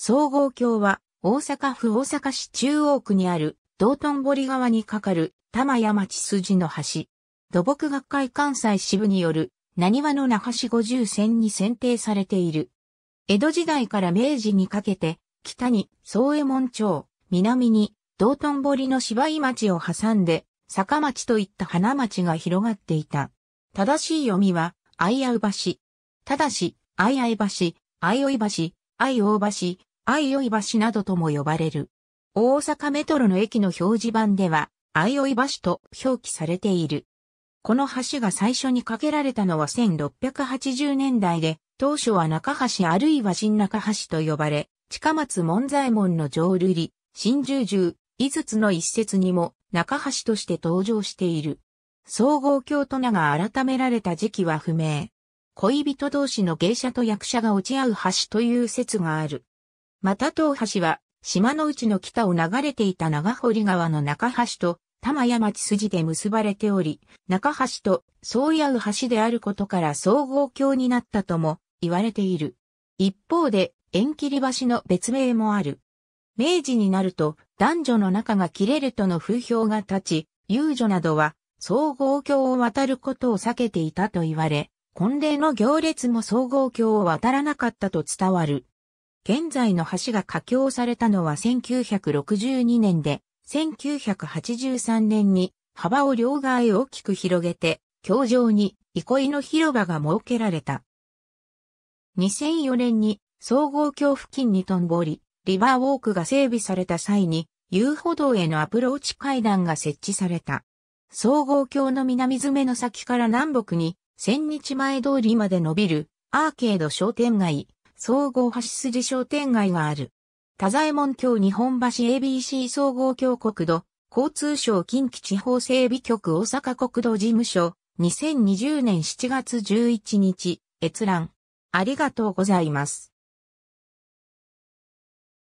総合橋は、大阪府大阪市中央区にある、道頓堀川に架かる、玉山町筋の橋。土木学会関西支部による、何話の那覇市五十線に選定されている。江戸時代から明治にかけて、北に宗右衛門町、南に道頓堀の芝居町を挟んで、坂町といった花町が広がっていた。正しい読みは、相合橋。ただし、相合橋、相追橋、相い橋、相生橋などとも呼ばれる。大阪メトロの駅の表示板では、相生橋と表記されている。この橋が最初に架けられたのは1680年代で、当初は中橋あるいは新中橋と呼ばれ、近松門左衛門の浄瑠璃、新十十、五筒の一節にも中橋として登場している。総合京都名が改められた時期は不明。恋人同士の芸者と役者が落ち合う橋という説がある。また東橋は、島の内の北を流れていた長堀川の中橋と、玉山地筋で結ばれており、中橋と相合う橋であることから総合橋になったとも言われている。一方で、縁切り橋の別名もある。明治になると、男女の仲が切れるとの風評が立ち、遊女などは、総合橋を渡ることを避けていたと言われ、婚礼の行列も総合橋を渡らなかったと伝わる。現在の橋が架橋されたのは1962年で、1983年に幅を両側へ大きく広げて、橋上に憩いの広場が設けられた。2004年に総合橋付近にとんぼり、リバーウォークが整備された際に、遊歩道へのアプローチ階段が設置された。総合橋の南詰めの先から南北に、千日前通りまで伸びるアーケード商店街、総合橋筋商店街がある。田左衛門橋日本橋 ABC 総合橋国土、交通省近畿地方整備局大阪国土事務所、2020年7月11日、閲覧。ありがとうございます。